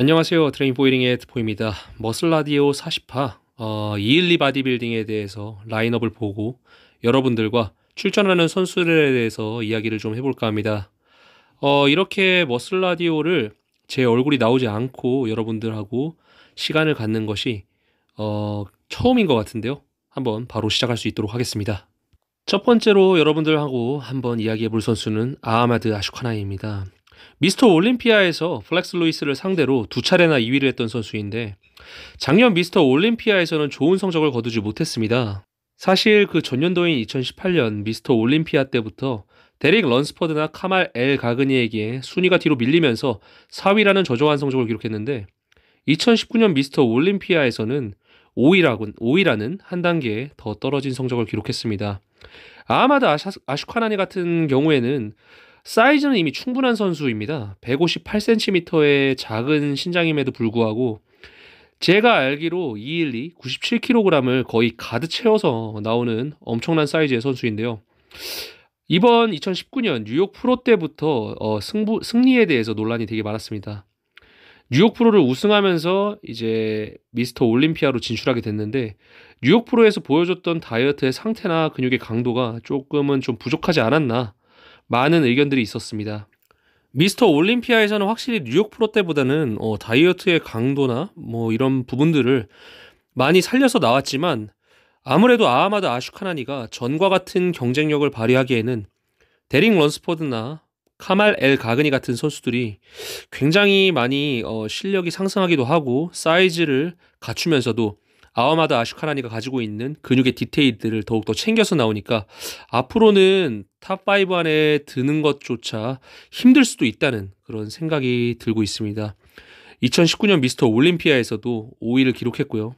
안녕하세요. 트레인 보이링의 트포입니다. 머슬라디오 40화 어, 212 바디빌딩에 대해서 라인업을 보고 여러분들과 출전하는 선수들에 대해서 이야기를 좀 해볼까 합니다. 어, 이렇게 머슬라디오를 제 얼굴이 나오지 않고 여러분들하고 시간을 갖는 것이 어, 처음인 것 같은데요. 한번 바로 시작할 수 있도록 하겠습니다. 첫 번째로 여러분들하고 한번 이야기해 볼 선수는 아하마드 아슈카나이입니다. 미스터 올림피아에서 플렉스 루이스를 상대로 두 차례나 2위를 했던 선수인데 작년 미스터 올림피아에서는 좋은 성적을 거두지 못했습니다. 사실 그 전년도인 2018년 미스터 올림피아 때부터 데릭 런스퍼드나 카말 엘 가그니에게 순위가 뒤로 밀리면서 4위라는 저조한 성적을 기록했는데 2019년 미스터 올림피아에서는 5위라군, 5위라는 한 단계 더 떨어진 성적을 기록했습니다. 아마도 아슈카나니 같은 경우에는 사이즈는 이미 충분한 선수입니다. 158cm의 작은 신장임에도 불구하고 제가 알기로 2일2 97kg을 거의 가득 채워서 나오는 엄청난 사이즈의 선수인데요. 이번 2019년 뉴욕 프로 때부터 어, 승부, 승리에 대해서 논란이 되게 많았습니다. 뉴욕 프로를 우승하면서 이제 미스터 올림피아로 진출하게 됐는데 뉴욕 프로에서 보여줬던 다이어트의 상태나 근육의 강도가 조금은 좀 부족하지 않았나 많은 의견들이 있었습니다. 미스터 올림피아에서는 확실히 뉴욕 프로 때보다는 어, 다이어트의 강도나 뭐 이런 부분들을 많이 살려서 나왔지만 아무래도 아마드 아슈카나니가 전과 같은 경쟁력을 발휘하기에는 데링 런스포드나 카말 엘 가그니 같은 선수들이 굉장히 많이 어, 실력이 상승하기도 하고 사이즈를 갖추면서도 아와마다 아슈카라니가 가지고 있는 근육의 디테일들을 더욱더 챙겨서 나오니까 앞으로는 탑5 안에 드는 것조차 힘들 수도 있다는 그런 생각이 들고 있습니다. 2019년 미스터 올림피아에서도 5위를 기록했고요.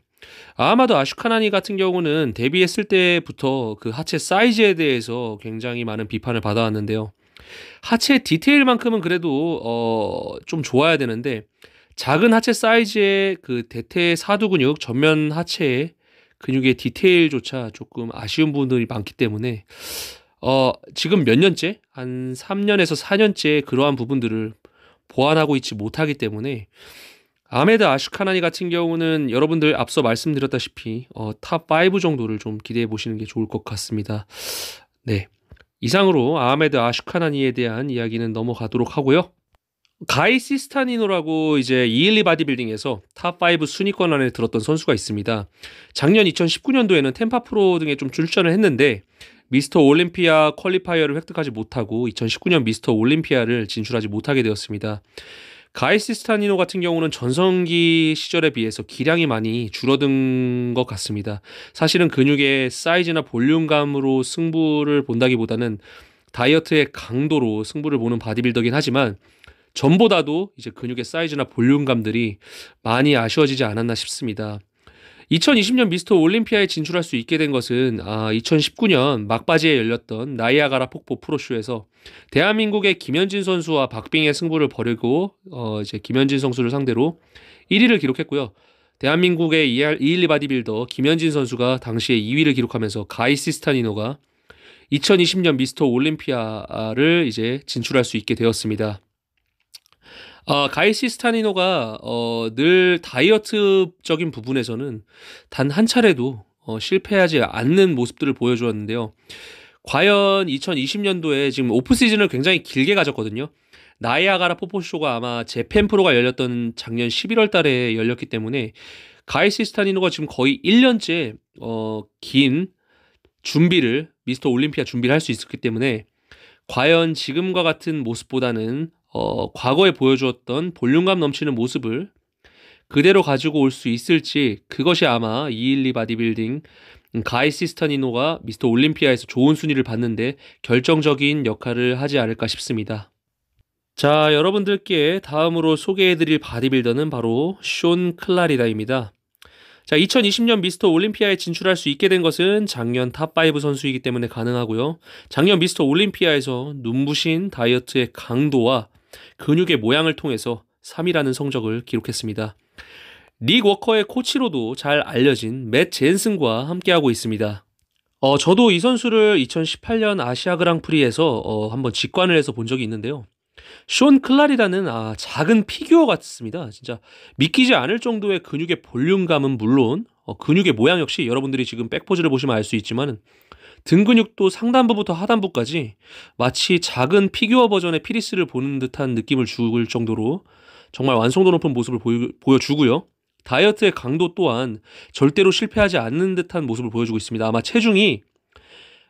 아마도 아슈카나니 같은 경우는 데뷔했을 때부터 그 하체 사이즈에 대해서 굉장히 많은 비판을 받아왔는데요. 하체 디테일만큼은 그래도 어, 좀 좋아야 되는데 작은 하체 사이즈의 그 대퇴 사두 근육 전면 하체 근육의 디테일조차 조금 아쉬운 부분들이 많기 때문에 어, 지금 몇 년째 한 3년에서 4년째 그러한 부분들을 보완하고 있지 못하기 때문에 아메드 아슈카나니 같은 경우는 여러분들 앞서 말씀드렸다시피 어, 탑5 정도를 좀 기대해 보시는 게 좋을 것 같습니다. 네. 이상으로 아메드 아슈카나니에 대한 이야기는 넘어가도록 하고요. 가이 시스타니노라고 이제 212 바디빌딩에서 탑5 순위권 안에 들었던 선수가 있습니다. 작년 2019년도에는 템파 프로 등에 좀 출전을 했는데 미스터 올림피아 퀄리파이어를 획득하지 못하고 2019년 미스터 올림피아를 진출하지 못하게 되었습니다. 가이 시스타니노 같은 경우는 전성기 시절에 비해서 기량이 많이 줄어든 것 같습니다. 사실은 근육의 사이즈나 볼륨감으로 승부를 본다기보다는 다이어트의 강도로 승부를 보는 바디빌더긴 하지만 전보다도 이제 근육의 사이즈나 볼륨감들이 많이 아쉬워지지 않았나 싶습니다. 2020년 미스터 올림피아에 진출할 수 있게 된 것은 아, 2019년 막바지에 열렸던 나이아가라 폭포 프로쇼에서 대한민국의 김현진 선수와 박빙의 승부를 벌이고 어, 이제 김현진 선수를 상대로 1위를 기록했고요. 대한민국의 212 바디빌더 김현진 선수가 당시에 2위를 기록하면서 가이 시스타니노가 2020년 미스터 올림피아를 이제 진출할 수 있게 되었습니다. 아, 가이시 스타니노가 어, 늘 다이어트적인 부분에서는 단 한 차례도 어, 실패하지 않는 모습들을 보여주었는데요. 과연 2020년도에 지금 오프 시즌을 굉장히 길게 가졌거든요. 나이아가라 포포쇼가 아마 재팬 프로가 열렸던 작년 11월 달에 열렸기 때문에 가이시 스타니노가 지금 거의 1년째 어, 긴 준비를 미스터 올림피아 준비를 할 수 있었기 때문에 과연 지금과 같은 모습보다는 어, 과거에 보여주었던 볼륨감 넘치는 모습을 그대로 가지고 올 수 있을지 그것이 아마 212 바디빌딩 음, 가이 시스타니노가 미스터 올림피아에서 좋은 순위를 받는데 결정적인 역할을 하지 않을까 싶습니다. 자, 여러분들께 다음으로 소개해드릴 바디빌더는 바로 쇼숀 클라리다입니다. 자, 2020년 미스터 올림피아에 진출할 수 있게 된 것은 작년 탑 5 선수이기 때문에 가능하고요. 작년 미스터 올림피아에서 눈부신 다이어트의 강도와 근육의 모양을 통해서 3위라는 성적을 기록했습니다. 닉 워커의 코치로도 잘 알려진 맷 젠슨과 함께하고 있습니다. 어, 저도 이 선수를 2018년 아시아 그랑프리에서 어, 한번 직관을 해서 본 적이 있는데요. 쇼 클라리라는 아, 작은 피규어 같습니다. 진짜 믿기지 않을 정도의 근육의 볼륨감은 물론 어, 근육의 모양 역시 여러분들이 지금 백포즈를 보시면 알 수 있지만 등 근육도 상단부부터 하단부까지 마치 작은 피규어 버전의 피리스를 보는 듯한 느낌을 줄 정도로 정말 완성도 높은 모습을 보여, 주고요 다이어트의 강도 또한 절대로 실패하지 않는 듯한 모습을 보여주고 있습니다. 아마 체중이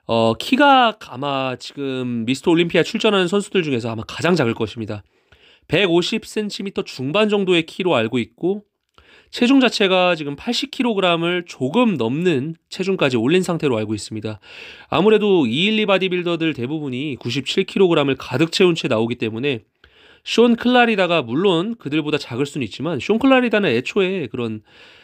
어, 키가 아마 지금 미스터 올림피아 출전하는 선수들 중에서 아마 가장 작을 것입니다. 150cm 중반 정도의 키로 알고 있고 체중 자체가 지금 80kg을 조금 넘는 체중까지 올린 상태로 알고 있습니다. 아무래도 212 바디빌더들 대부분이 97kg을 가득 채운 채 나오기 때문에 쇼 클라리다가 물론 그들보다 작을 수는 있지만 쇼 클라리다는 애초에 그런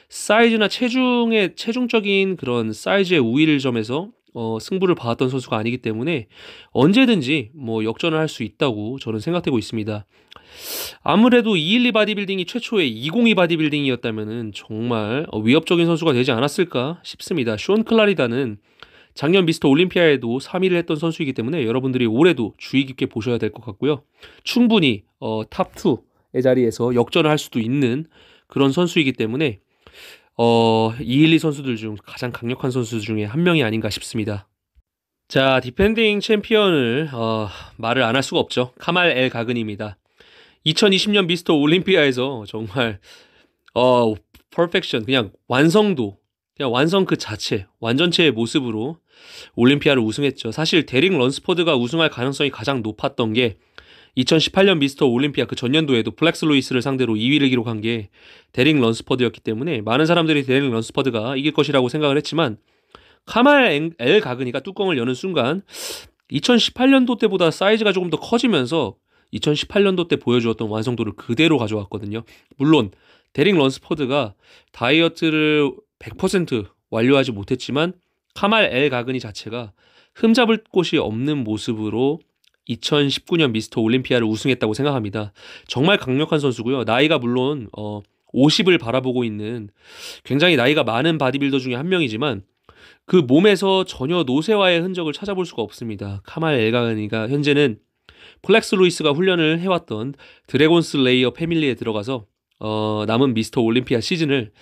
사이즈나 체중의 체중적인 그런 사이즈의 우위를 점에서 어, 승부를 봐왔던 선수가 아니기 때문에 언제든지 뭐 역전을 할 수 있다고 저는 생각되고 있습니다. 아무래도 212 바디빌딩이 최초의 202 바디빌딩이었다면 정말 위협적인 선수가 되지 않았을까 싶습니다. 쇼언 클라리다는 작년 미스터 올림피아에도 3위를 했던 선수이기 때문에 여러분들이 올해도 주의 깊게 보셔야 될 것 같고요. 충분히 어, 탑2의 자리에서 역전을 할 수도 있는 그런 선수이기 때문에 어, 212 선수들 중 가장 강력한 선수 중에 한 명이 아닌가 싶습니다. 자, 디펜딩 챔피언을 어, 말을 안 할 수가 없죠. 카말 엘 가근입니다. 2020년 미스터 올림피아에서 정말 어 퍼펙션 그냥 완성도 그냥 완성 그 자체 완전체의 모습으로 올림피아를 우승했죠. 사실 데링 런스포드가 우승할 가능성이 가장 높았던 게 2018년 미스터 올림피아 그 전년도에도 플렉스 로이스를 상대로 2위를 기록한 게데링 런스퍼드였기 때문에 많은 사람들이 데링 런스퍼드가 이길 것이라고 생각을 했지만 카말 엘 가그니가 뚜껑을 여는 순간 2018년도 때보다 사이즈가 조금 더 커지면서 2018년도 때 보여주었던 완성도를 그대로 가져왔거든요. 물론 데링 런스포드가 다이어트를 100% 완료하지 못했지만 카말 엘 가그니 자체가 흠잡을 곳이 없는 모습으로 2019년 미스터 올림피아를 우승했다고 생각합니다. 정말 강력한 선수고요. 나이가 물론 어 50을 바라보고 있는 굉장히 나이가 많은 바디빌더 중에 한 명이지만 그 몸에서 전혀 노쇠화의 흔적을 찾아볼 수가 없습니다. 카말 엘가니가 그 현재는 콜렉스 루이스가 훈련을 해왔던 드래곤스 레이어 패밀리에 들어가서 어, 남은 미스터 올림피아 시즌을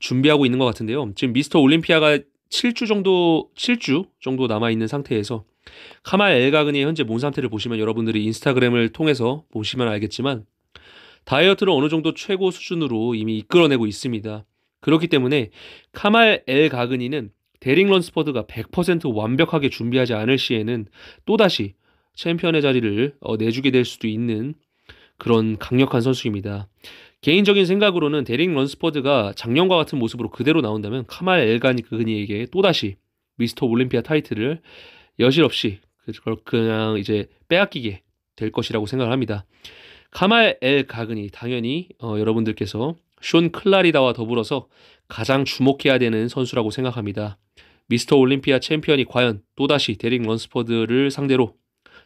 준비하고 있는 것 같은데요. 지금 미스터 올림피아가 7주 정도 7주 정도 남아 있는 상태에서 카말 엘가그니의 현재 몸 상태를 보시면 여러분들이 인스타그램을 통해서 보시면 알겠지만 다이어트를 어느 정도 최고 수준으로 이미 이끌어내고 있습니다. 그렇기 때문에 카말 엘가그니는 데링 런스퍼드가 100% 완벽하게 준비하지 않을 시에는 또다시 챔피언의 자리를 어, 내주게 될 수도 있는 그런 강력한 선수입니다. 개인적인 생각으로는 데릭 런스퍼드가 작년과 같은 모습으로 그대로 나온다면 카말 엘가니그니에게 또다시 미스터 올림피아 타이틀을 여실 없이 그, 그냥 이제 빼앗기게 될 것이라고 생각합니다. 을 카말 엘 가그니 당연히 어, 여러분들께서 숀 클라리다와 더불어서 가장 주목해야 되는 선수라고 생각합니다. 미스터 올림피아 챔피언이 과연 또다시 데릭 런스퍼드를 상대로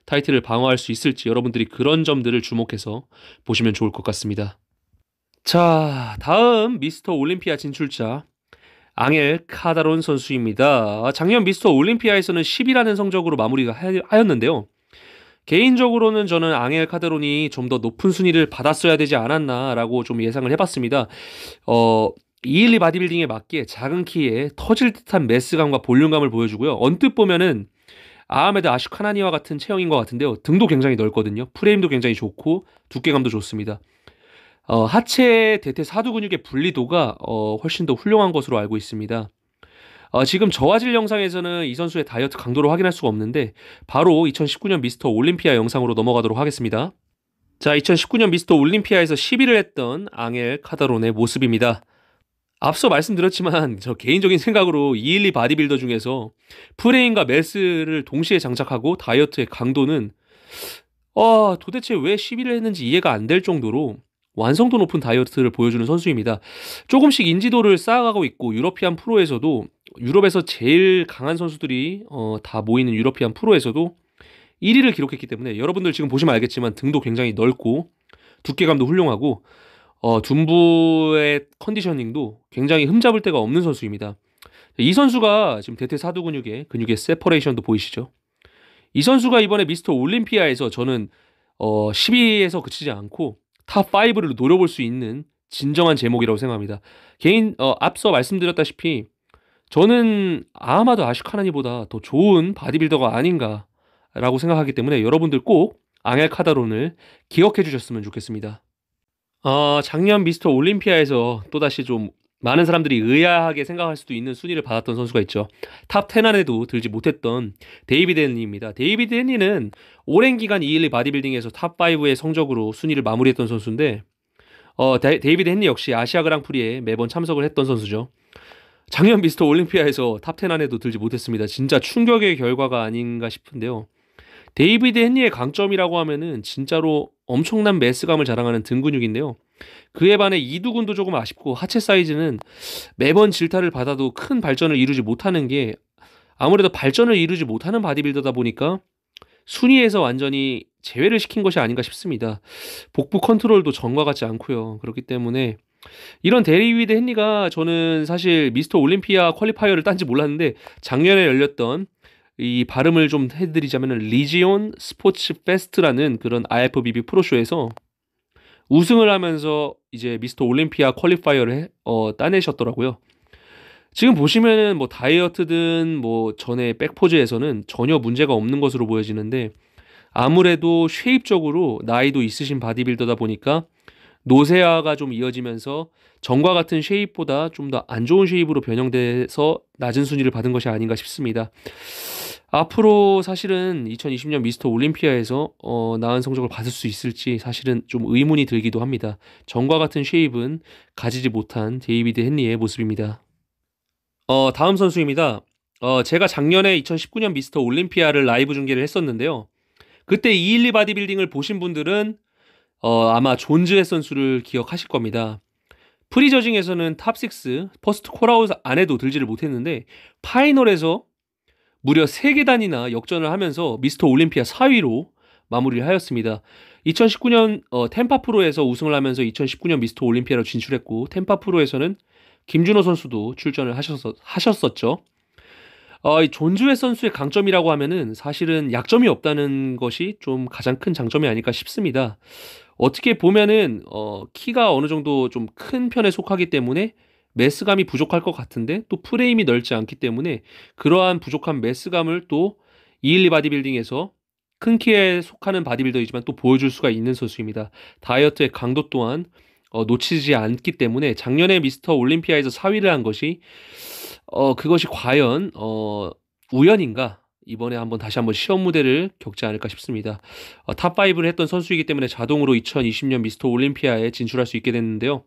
타이틀을 방어할 수 있을지 여러분들이 그런 점들을 주목해서 보시면 좋을 것 같습니다. 자, 다음 미스터 올림피아 진출자 앙엘 카다론 선수입니다. 작년 미스터 올림피아에서는 10이라는 성적으로 마무리가 하였는데요. 개인적으로는 저는 앙엘 카다론이 좀 더 높은 순위를 받았어야 되지 않았나라고 좀 예상을 해봤습니다. 어, 212 바디빌딩에 맞게 작은 키에 터질 듯한 매스감과 볼륨감을 보여주고요. 언뜻 보면은 아하메드 아슈카나니와 같은 체형인 것 같은데요. 등도 굉장히 넓거든요. 프레임도 굉장히 좋고 두께감도 좋습니다. 어, 하체 대퇴 사두 근육의 분리도가 어, 훨씬 더 훌륭한 것으로 알고 있습니다. 어, 지금 저화질 영상에서는 이 선수의 다이어트 강도를 확인할 수가 없는데 바로 2019년 미스터 올림피아 영상으로 넘어가도록 하겠습니다. 자, 2019년 미스터 올림피아에서 10위를 했던 앙헬 카다론의 모습입니다. 앞서 말씀드렸지만 저 개인적인 생각으로 212 바디빌더 중에서 프레임과 매스를 동시에 장착하고 다이어트의 강도는 어, 도대체 왜 10위를 했는지 이해가 안 될 정도로 완성도 높은 다이어트를 보여주는 선수입니다. 조금씩 인지도를 쌓아가고 있고 유러피안 프로에서도 유럽에서 제일 강한 선수들이 어, 다 모이는 유러피안 프로에서도 1위를 기록했기 때문에 여러분들 지금 보시면 알겠지만 등도 굉장히 넓고 두께감도 훌륭하고 어, 둔부의 컨디셔닝도 굉장히 흠잡을 데가 없는 선수입니다. 이 선수가 지금 대퇴 사두 근육에 근육의 세퍼레이션도 보이시죠? 이 선수가 이번에 미스터 올림피아에서 저는 어, 10위에서 그치지 않고 탑 5를 노려볼 수 있는 진정한 제목이라고 생각합니다. 개인 어, 앞서 말씀드렸다시피 저는 아마도 아슈카나니보다 더 좋은 바디빌더가 아닌가라고 생각하기 때문에 여러분들 꼭 앙헬 카다론을 기억해 주셨으면 좋겠습니다. 어, 작년 미스터 올림피아에서 또다시 좀 많은 사람들이 의아하게 생각할 수도 있는 순위를 받았던 선수가 있죠. 탑 10 안에도 들지 못했던 데이비드 헨리입니다. 데이비드 헨리는 오랜 기간 2 1 1 바디빌딩에서 탑5의 성적으로 순위를 마무리했던 선수인데 어, 데, 데이비드 헨리 역시 아시아 그랑프리에 매번 참석을 했던 선수죠. 작년 미스터 올림피아에서 탑 10 안에도 들지 못했습니다. 진짜 충격의 결과가 아닌가 싶은데요. 데이비드 헨리의 강점이라고 하면은 진짜로 엄청난 매스감을 자랑하는 등근육인데요. 그에 반해 이두근도 조금 아쉽고 하체 사이즈는 매번 질타를 받아도 큰 발전을 이루지 못하는 게 아무래도 발전을 이루지 못하는 바디빌더다 보니까 순위에서 완전히 제외를 시킨 것이 아닌가 싶습니다. 복부 컨트롤도 전과 같지 않고요. 그렇기 때문에 이런 데이비드 헨리가 저는 사실 미스터 올림피아 퀄리파이어를 딴지 몰랐는데 작년에 열렸던 이 발음을 좀 해드리자면 리지온 스포츠 페스트라는 그런 IFBB 프로쇼에서 우승을 하면서 이제 미스터 올림피아 퀄리파이어를 해, 어, 따내셨더라고요. 지금 보시면은 뭐 다이어트든 뭐 전에 백포즈에서는 전혀 문제가 없는 것으로 보여지는데 아무래도 쉐입적으로 나이도 있으신 바디빌더다 보니까 노쇠화가 좀 이어지면서 전과 같은 쉐입보다 좀 더 안 좋은 쉐입으로 변형돼서 낮은 순위를 받은 것이 아닌가 싶습니다. 앞으로 사실은 2020년 미스터 올림피아에서 어, 나은 성적을 받을 수 있을지 사실은 좀 의문이 들기도 합니다. 전과 같은 쉐입은 가지지 못한 데이비드 헨리의 모습입니다. 어, 다음 선수입니다. 어, 제가 작년에 2019년 미스터 올림피아를 라이브 중계를 했었는데요. 그때 212 바디빌딩을 보신 분들은 어, 아마 존즈의 선수를 기억하실 겁니다. 프리저징에서는 탑6, 퍼스트 콜아웃 안에도 들지를 못했는데 파이널에서 무려 3계단이나 역전을 하면서 미스터 올림피아 4위로 마무리를 하였습니다. 2019년 어, 템파 프로에서 우승을 하면서 2019년 미스터 올림피아로 진출했고 템파 프로에서는 김준호 선수도 출전을 하셨었, 하셨었죠. 어, 존주의 선수의 강점이라고 하면은 사실은 약점이 없다는 것이 좀 가장 큰 장점이 아닐까 싶습니다. 어떻게 보면은 어, 키가 어느 정도 좀 큰 편에 속하기 때문에 매스감이 부족할 것 같은데 또 프레임이 넓지 않기 때문에 그러한 부족한 매스감을 또 212 바디빌딩에서 큰 키에 속하는 바디빌더이지만 또 보여줄 수가 있는 선수입니다. 다이어트의 강도 또한 어, 놓치지 않기 때문에 작년에 미스터 올림피아에서 4위를 한 것이 어, 그것이 과연 어, 우연인가? 이번에 한번 다시 한번 시험 무대를 겪지 않을까 싶습니다. 어, 탑5를 했던 선수이기 때문에 자동으로 2020년 미스터 올림피아에 진출할 수 있게 됐는데요.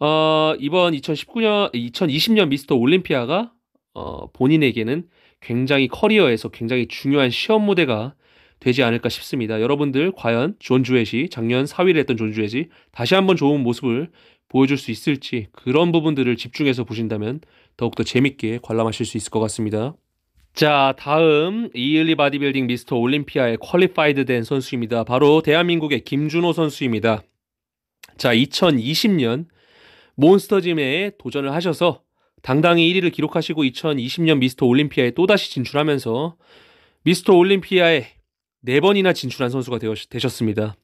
어, 이번 2019년, 2020년 미스터 올림피아가 어, 본인에게는 굉장히 커리어에서 굉장히 중요한 시험 무대가 되지 않을까 싶습니다. 여러분들 과연 존 주엣이 작년 4위를 했던 존 주엣이 다시 한번 좋은 모습을 보여줄 수 있을지 그런 부분들을 집중해서 보신다면 더욱더 재밌게 관람하실 수 있을 것 같습니다. 자, 다음 이일리 바디빌딩 미스터 올림피아의 퀄리파이드 된 선수입니다. 바로 대한민국의 김준호 선수입니다. 자, 2020년 몬스터짐에 도전을 하셔서 당당히 1위를 기록하시고 2020년 미스터 올림피아에 또다시 진출하면서 미스터 올림피아에 4번이나 진출한 선수가 되셨습니다.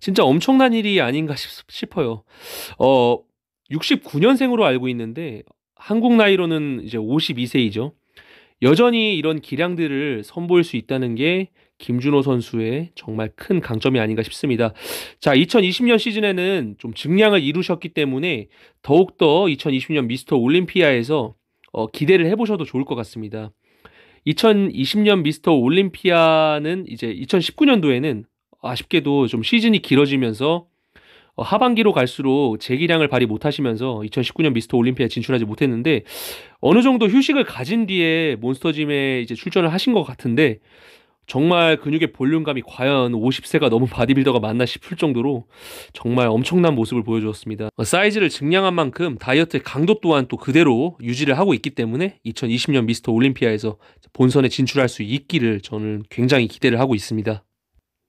진짜 엄청난 일이 아닌가 싶어요. 어, 69년생으로 알고 있는데 한국 나이로는 이제 52세이죠. 여전히 이런 기량들을 선보일 수 있다는 게 김준호 선수의 정말 큰 강점이 아닌가 싶습니다. 자, 2020년 시즌에는 좀 증량을 이루셨기 때문에 더욱더 2020년 미스터 올림피아에서 어, 기대를 해보셔도 좋을 것 같습니다. 2020년 미스터 올림피아는 이제 2019년도에는 아쉽게도 좀 시즌이 길어지면서 어, 하반기로 갈수록 재기량을 발휘 못하시면서 2019년 미스터 올림피아 진출하지 못했는데 어느 정도 휴식을 가진 뒤에 몬스터짐에 이제 출전을 하신 것 같은데 정말 근육의 볼륨감이 과연 50세가 넘은 바디빌더가 맞나 싶을 정도로 정말 엄청난 모습을 보여주었습니다. 어, 사이즈를 증량한 만큼 다이어트의 강도 또한 또 그대로 유지를 하고 있기 때문에 2020년 미스터 올림피아에서 본선에 진출할 수 있기를 저는 굉장히 기대를 하고 있습니다.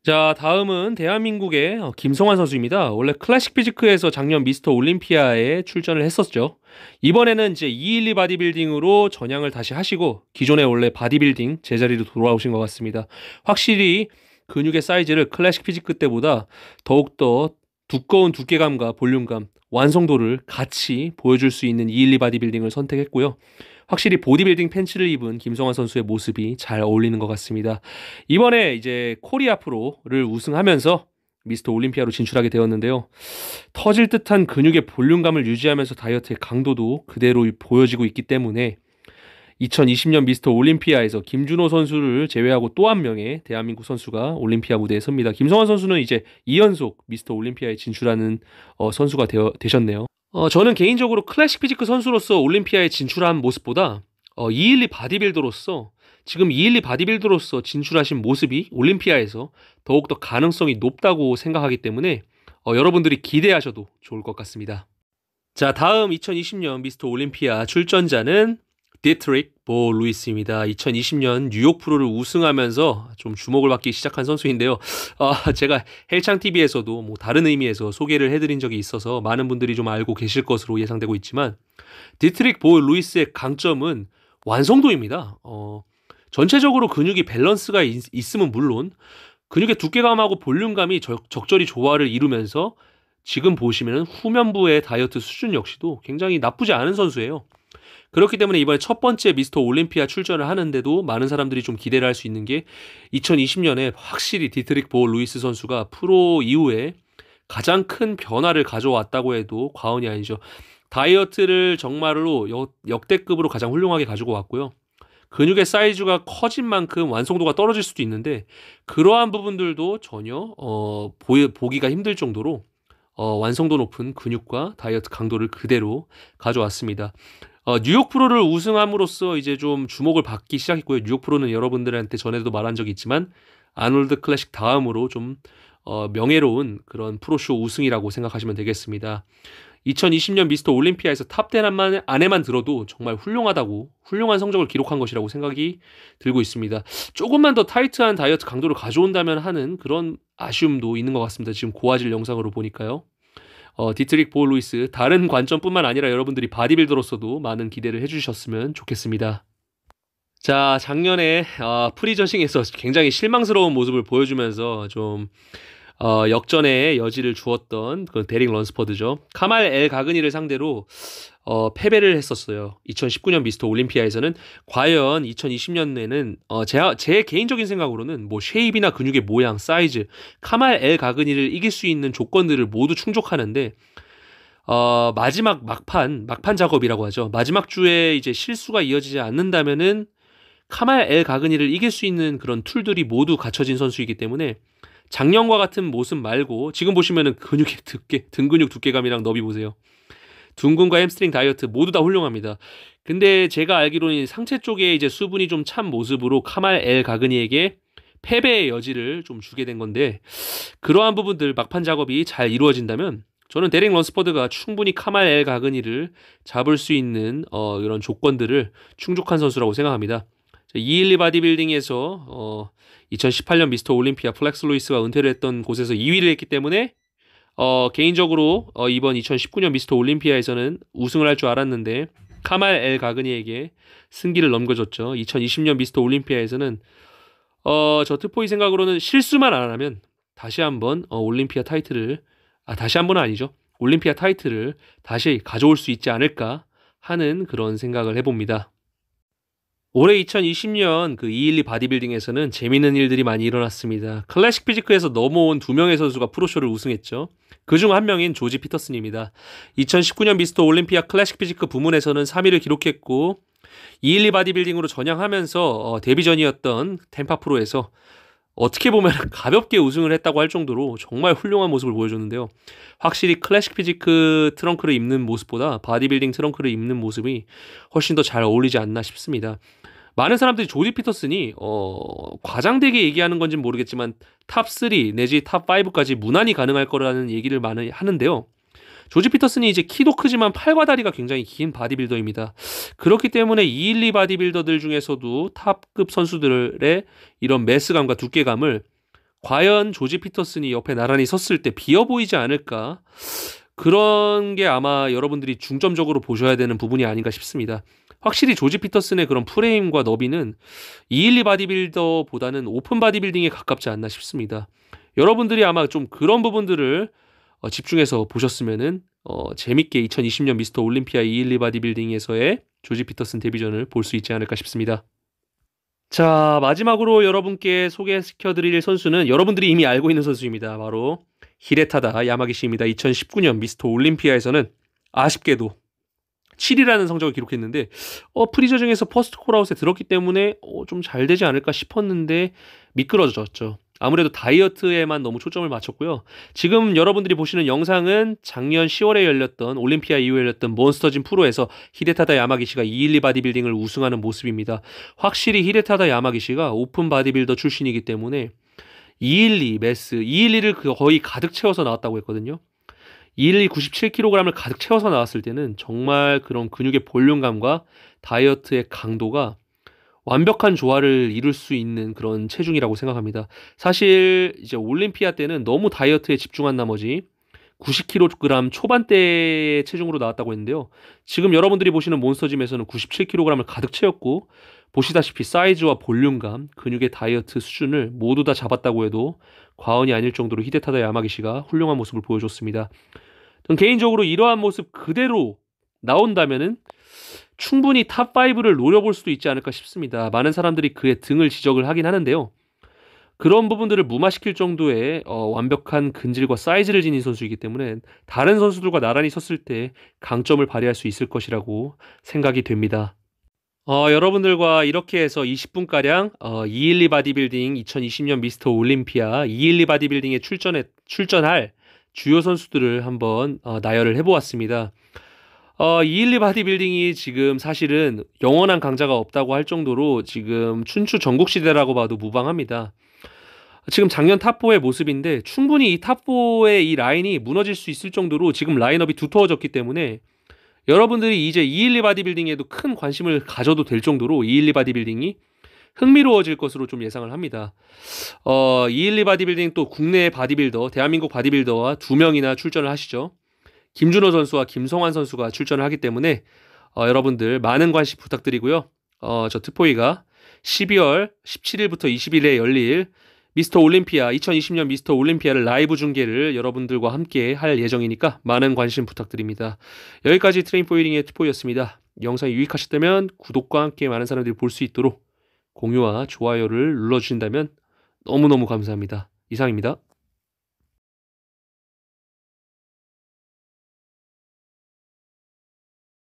자, 다음은 대한민국의 어, 김성환 선수입니다. 원래 클래식 피지크에서 작년 미스터 올림피아에 출전을 했었죠. 이번에는 이제 212 바디빌딩으로 전향을 다시 하시고 기존에 원래 바디빌딩 제자리로 돌아오신 것 같습니다. 확실히 근육의 사이즈를 클래식 피지크 때보다 더욱더 두꺼운 두께감과 볼륨감, 완성도를 같이 보여줄 수 있는 212 바디빌딩을 선택했고요. 확실히 보디빌딩 팬츠를 입은 김성환 선수의 모습이 잘 어울리는 것 같습니다. 이번에 이제 코리아 프로를 우승하면서 미스터 올림피아로 진출하게 되었는데요. 터질 듯한 근육의 볼륨감을 유지하면서 다이어트의 강도도 그대로 보여지고 있기 때문에 2020년 미스터 올림피아에서 김준호 선수를 제외하고 또 한 명의 대한민국 선수가 올림피아 무대에 섭니다. 김성환 선수는 이제 2연속 미스터 올림피아에 진출하는 어, 선수가 되어, 되셨네요. 어, 저는 개인적으로 클래식 피지크 선수로서 올림피아에 진출한 모습보다 어, 212 바디빌더로서 지금 212 바디빌더로서 진출하신 모습이 올림피아에서 더욱더 가능성이 높다고 생각하기 때문에 어, 여러분들이 기대하셔도 좋을 것 같습니다. 자, 다음 2020년 미스터 올림피아 출전자는 디트릭 보 루이스입니다. 2020년 뉴욕 프로를 우승하면서 좀 주목을 받기 시작한 선수인데요. 아, 제가 헬창 TV에서도 뭐 다른 의미에서 소개를 해드린 적이 있어서 많은 분들이 좀 알고 계실 것으로 예상되고 있지만 디트릭 보 루이스의 강점은 완성도입니다. 어, 전체적으로 근육이 밸런스가 있, 있으면 물론 근육의 두께감하고 볼륨감이 적, 적절히 조화를 이루면서 지금 보시면 후면부의 다이어트 수준 역시도 굉장히 나쁘지 않은 선수예요. 그렇기 때문에 이번에 첫 번째 미스터 올림피아 출전을 하는데도 많은 사람들이 좀 기대를 할 수 있는 게 2020년에 확실히 디트릭 보어 루이스 선수가 프로 이후에 가장 큰 변화를 가져왔다고 해도 과언이 아니죠. 다이어트를 정말로 역, 역대급으로 가장 훌륭하게 가지고 왔고요. 근육의 사이즈가 커진 만큼 완성도가 떨어질 수도 있는데 그러한 부분들도 전혀 어, 보, 기가 힘들 정도로 어, 완성도 높은 근육과 다이어트 강도를 그대로 가져왔습니다. 어, 뉴욕 프로를 우승함으로써 이제 좀 주목을 받기 시작했고요. 뉴욕 프로는 여러분들한테 전에도 말한 적이 있지만 아놀드 클래식 다음으로 좀 어, 명예로운 그런 프로쇼 우승이라고 생각하시면 되겠습니다. 2020년 미스터 올림피아에서 탑10 안에만 들어도 정말 훌륭하다고 훌륭한 성적을 기록한 것이라고 생각이 들고 있습니다. 조금만 더 타이트한 다이어트 강도를 가져온다면 하는 그런 아쉬움도 있는 것 같습니다. 지금 고화질 영상으로 보니까요. 어, 디트릭 보 루이스 다른 관점뿐만 아니라 여러분들이 바디빌더로서도 많은 기대를 해주셨으면 좋겠습니다. 자, 작년에 어, 프리저싱에서 굉장히 실망스러운 모습을 보여주면서 좀 어, 역전의 여지를 주었던 그데링 런스퍼드죠. 카말 엘 가그니를 상대로 어, 패배를 했었어요. 2019년 미스터 올림피아에서는 과연 2020년에는 어, 제, 제 개인적인 생각으로는 뭐 쉐입이나 근육의 모양, 사이즈, 카말 엘 가그니를 이길 수 있는 조건들을 모두 충족하는데 어, 마지막 막판 막판 작업이라고 하죠. 마지막 주에 이제 실수가 이어지지 않는다면은 카말 엘 가그니를 이길 수 있는 그런 툴들이 모두 갖춰진 선수이기 때문에 작년과 같은 모습 말고 지금 보시면은 근육의 두께 등 근육 두께감이랑 너비 보세요. 둥근과 햄스트링 다이어트 모두 다 훌륭합니다. 근데 제가 알기로는 상체 쪽에 이제 수분이 좀 찬 모습으로 카말 엘 가그니에게 패배의 여지를 좀 주게 된 건데 그러한 부분들 막판 작업이 잘 이루어진다면 저는 데링 런스퍼드가 충분히 카말 엘 가그니를 잡을 수 있는 어, 이런 조건들을 충족한 선수라고 생각합니다. 212 바디빌딩에서 어, 2018년 미스터 올림피아 플렉스 로이스와 은퇴를 했던 곳에서 2위를 했기 때문에 어, 개인적으로 어, 이번 2019년 미스터 올림피아에서는 우승을 할 줄 알았는데 카말 엘 가그니에게 승기를 넘겨줬죠. 2020년 미스터 올림피아에서는 어, 저 트포이 생각으로는 실수만 안 하면 다시 한번 어, 올림피아 타이틀을 아 다시 한번은 아니죠. 올림피아 타이틀을 다시 가져올 수 있지 않을까 하는 그런 생각을 해봅니다. 올해 2020년 그 212 바디빌딩에서는 재미있는 일들이 많이 일어났습니다. 클래식 피지크에서 넘어온 두 명의 선수가 프로쇼를 우승했죠. 그 중 한 명인 조지 피터슨입니다. 2019년 미스터 올림피아 클래식 피지크 부문에서는 3위를 기록했고 212 바디빌딩으로 전향하면서 어, 데뷔전이었던 템파 프로에서 어떻게 보면 가볍게 우승을 했다고 할 정도로 정말 훌륭한 모습을 보여줬는데요. 확실히 클래식 피지크 트렁크를 입는 모습보다 바디빌딩 트렁크를 입는 모습이 훨씬 더 잘 어울리지 않나 싶습니다. 많은 사람들이 조디 피터슨이 어, 과장되게 얘기하는 건지는 모르겠지만 탑3 내지 탑 5까지 무난히 가능할 거라는 얘기를 많이 하는데요. 조지 피터슨이 이제 키도 크지만 팔과 다리가 굉장히 긴 바디빌더입니다. 그렇기 때문에 212 바디빌더들 중에서도 탑급 선수들의 이런 매스감과 두께감을 과연 조지 피터슨이 옆에 나란히 섰을 때 비어 보이지 않을까? 그런 게 아마 여러분들이 중점적으로 보셔야 되는 부분이 아닌가 싶습니다. 확실히 조지 피터슨의 그런 프레임과 너비는 212 바디빌더보다는 오픈 바디빌딩에 가깝지 않나 싶습니다. 여러분들이 아마 좀 그런 부분들을 어, 집중해서 보셨으면은 어, 재밌게 2020년 미스터 올림피아 212 바디빌딩에서의 조지 피터슨 데뷔전을 볼 수 있지 않을까 싶습니다. 자, 마지막으로 여러분께 소개시켜 드릴 선수는 여러분들이 이미 알고 있는 선수입니다. 바로 히레타다 야마기시입니다. 2019년 미스터 올림피아에서는 아쉽게도 7이라는 성적을 기록했는데 어 프리저 중에서 퍼스트 콜아웃에 들었기 때문에 어, 좀잘 되지 않을까 싶었는데 미끄러졌죠. 아무래도 다이어트에만 너무 초점을 맞췄고요. 지금 여러분들이 보시는 영상은 작년 10월에 열렸던 올림피아 이후에 열렸던 몬스터진 프로에서 히데타다 야마기시가 212 바디빌딩을 우승하는 모습입니다. 확실히 히데타다 야마기시가 오픈 바디빌더 출신이기 때문에 212 매스 212를 거의 가득 채워서 나왔다고 했거든요. 212 97kg을 가득 채워서 나왔을 때는 정말 그런 근육의 볼륨감과 다이어트의 강도가 완벽한 조화를 이룰 수 있는 그런 체중이라고 생각합니다. 사실 이제 올림피아 때는 너무 다이어트에 집중한 나머지 90kg 초반대 체중으로 나왔다고 했는데요. 지금 여러분들이 보시는 몬스터짐에서는 97kg을 가득 채웠고 보시다시피 사이즈와 볼륨감, 근육의 다이어트 수준을 모두 다 잡았다고 해도 과언이 아닐 정도로 히데타다 야마기씨가 훌륭한 모습을 보여줬습니다. 전 개인적으로 이러한 모습 그대로 나온다면은 충분히 탑5를 노려볼 수도 있지 않을까 싶습니다. 많은 사람들이 그의 등을 지적을 하긴 하는데요. 그런 부분들을 무마시킬 정도의 어, 완벽한 근질과 사이즈를 지닌 선수이기 때문에 다른 선수들과 나란히 섰을 때 강점을 발휘할 수 있을 것이라고 생각이 됩니다. 어, 여러분들과 이렇게 해서 20분가량 어, 212 바디빌딩 2020년 미스터 올림피아 212 바디빌딩에 출전해, 출전할 주요 선수들을 한번 어, 나열을 해보았습니다. 어, 212 바디빌딩이 지금 사실은 영원한 강자가 없다고 할 정도로 지금 춘추 전국시대라고 봐도 무방합니다. 지금 작년 탑4의 모습인데 충분히 이 탑4의 이 라인이 무너질 수 있을 정도로 지금 라인업이 두터워졌기 때문에 여러분들이 이제 212 바디빌딩에도 큰 관심을 가져도 될 정도로 212 바디빌딩이 흥미로워질 것으로 좀 예상을 합니다. 어, 212 바디빌딩 또 국내 바디빌더, 대한민국 바디빌더와 두 명이나 출전을 하시죠. 김준호 선수와 김성환 선수가 출전을 하기 때문에 어, 여러분들 많은 관심 부탁드리고요. 어, 저 특보이가 12월 17일부터 20일에 열릴 미스터 올림피아 2020년 미스터 올림피아를 라이브 중계를 여러분들과 함께 할 예정이니까 많은 관심 부탁드립니다. 여기까지 트레인포이링의 투포이였습니다. 영상이 유익하셨다면 구독과 함께 많은 사람들이 볼 수 있도록 공유와 좋아요를 눌러주신다면 너무너무 감사합니다. 이상입니다.